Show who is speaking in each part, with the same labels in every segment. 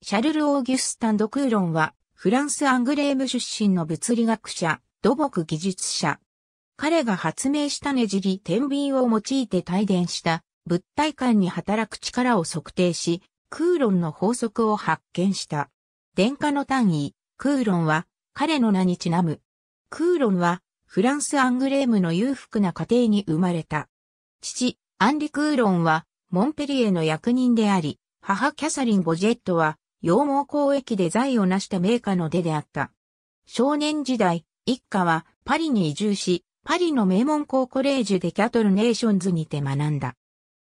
Speaker 1: シャルル・オーギュスタン・ド・クーロンは、フランス・アングレーム出身の物理学者、土木技術者。彼が発明したねじり天秤を用いて帯電した物体間に働く力を測定し、クーロンの法則を発見した。電荷の単位、クーロンは彼の名にちなむ。クーロンはフランス・アングレームの裕福な家庭に生まれた。父、アンリ・クーロンはモンペリエの役人であり、母キャサリン・ボジェットは羊毛交易で財を成した名家の出であった。少年時代、一家はパリに移住し、パリの名門校コレージュでキャトルネーションズにて学んだ。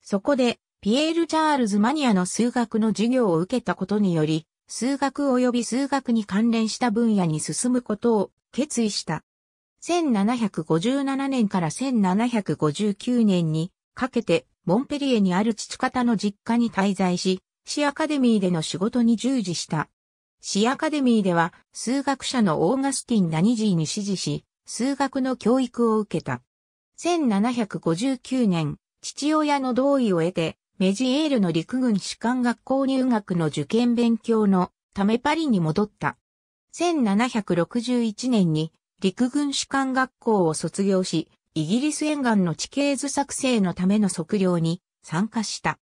Speaker 1: そこで、ピエール・チャールズ・マニアの数学の授業を受けたことにより、数学及び数学に関連した分野に進むことを決意した。1757年から1759年にかけてモンペリエにある父方の実家に滞在し、市アカデミーでの仕事に従事した。市アカデミーでは、数学者のオーガスティン・ナニジーに指示し、数学の教育を受けた。1759年、父親の同意を得て、メジエールの陸軍士官学校入学の受験勉強のためパリに戻った。1761年に陸軍士官学校を卒業し、イギリス沿岸の地形図作成のための測量に参加した。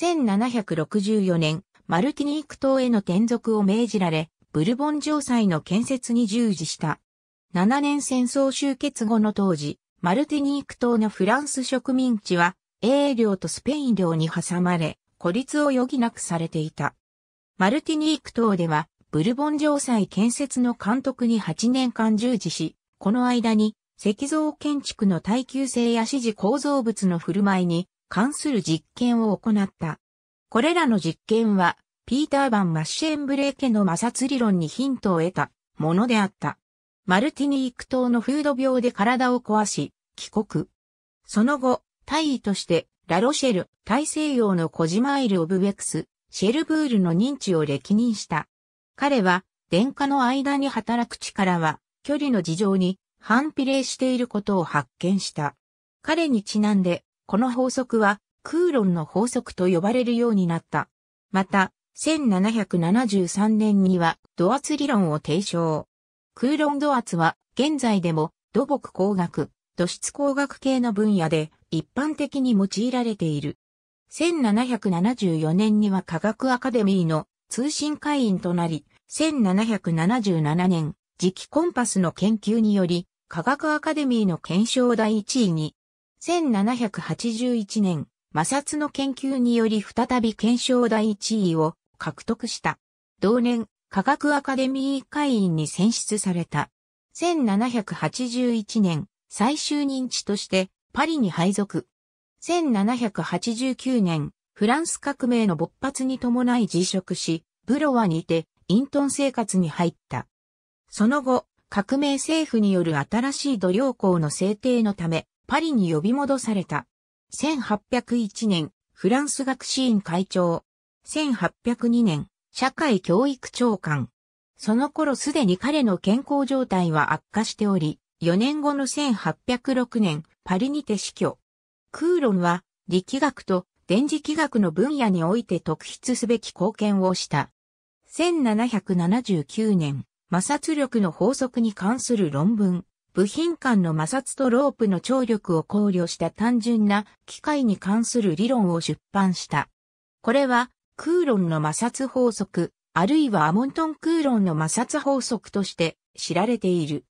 Speaker 1: 1764年、マルティニーク島への転属を命じられ、ブルボン城塞の建設に従事した。7年戦争終結後の当時、マルティニーク島のフランス植民地は、英領とスペイン領に挟まれ、孤立を余儀なくされていた。マルティニーク島では、ブルボン城塞建設の監督に8年間従事し、この間に石像建築の耐久性や支持構造物の振る舞いに関する実験を行った。これらの実験は、ピーター・バン・マッシェンブレーケの摩擦理論にヒントを得たものであった。マルティニーク島の風土病で体を壊し、帰国。その後、大尉として、ラロシェル、大西洋のコジマイル・オブベクス、シェルブールの認知を歴任した。彼は、殿下の間に働く力は、距離の事情に反比例していることを発見した。彼にちなんで、この法則は空論の法則と呼ばれるようになった。また、1773年には土圧理論を提唱。空論土圧は現在でも土木工学、土質工学系の分野で一般的に用いられている。1774年には科学アカデミーの通信会員となり、1777年、磁気コンパスの研究により、科学アカデミーの検証第1位に1781年、摩擦の研究により再び検証第1位を獲得した。同年、科学アカデミー会員に選出された。1781年、最終認知としてパリに配属。1789年、フランス革命の勃発に伴い辞職し、ブロワにて、隠遁生活に入った。その後、革命政府による新しい土量校の制定のため、パリに呼び戻された。1801年、フランス学士院会長。1802年、社会教育長官。その頃すでに彼の健康状態は悪化しており、4年後の1806年、パリにて死去。クーロンは、力学と電磁気学の分野において特筆すべき貢献をした。1779年、摩擦力の法則に関する論文、部品間の摩擦とロープの張力を考慮した単純な機械に関する理論を出版した。これは、空論の摩擦法則、あるいはアモントン空論の摩擦法則として知られている。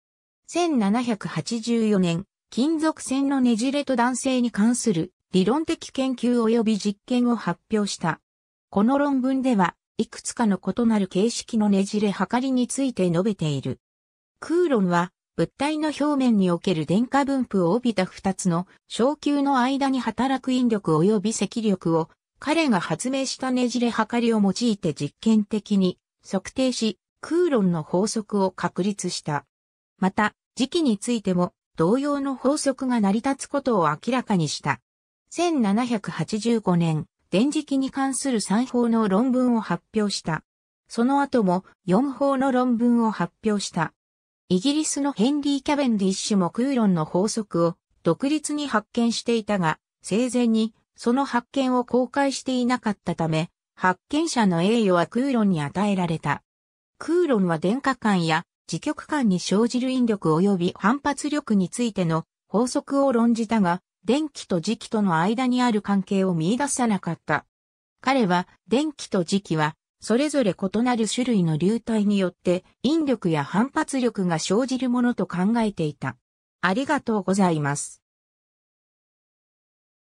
Speaker 1: 1784年、金属線のねじれと断性に関する理論的研究及び実験を発表した。この論文では、いくつかの異なる形式のねじれ測りについて述べている。空論は、物体の表面における電荷分布を帯びた二つの小球の間に働く引力及び積力を彼が発明したねじれ測りを用いて実験的に測定し、空論の法則を確立した。また、時期についても同様の法則が成り立つことを明らかにした。1785年、電磁気に関する3法の論文を発表した。その後も4法の論文を発表した。イギリスのヘンリー・キャベンディッシュも空論の法則を独立に発見していたが、生前にその発見を公開していなかったため、発見者の栄誉は空論に与えられた。空論は電化間や磁極間に生じる引力及び反発力についての法則を論じたが、電気と磁気との間にある関係を見出さなかった。彼は電気と磁気はそれぞれ異なる種類の流体によって引力や反発力が生じるものと考えていた。ありがとうございます。